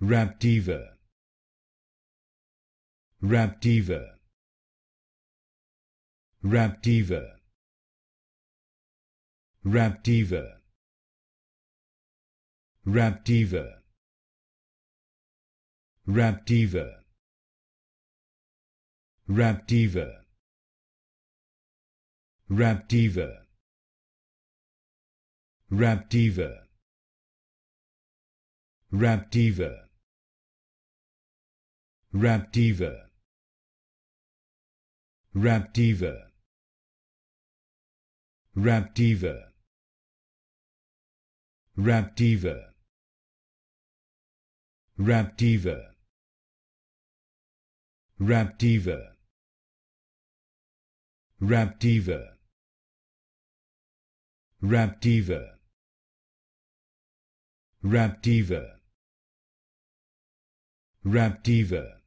Raptiva. Raptiva. Raptiva. Raptiva. Raptiva. Raptiva. Raptiva. Raptiva. Rapdiva Rapdiva Raptiva. Raptiva. Raptiva. Raptiva. Raptiva. Raptiva. Raptiva. Raptiva. Raptiva. Raptiva.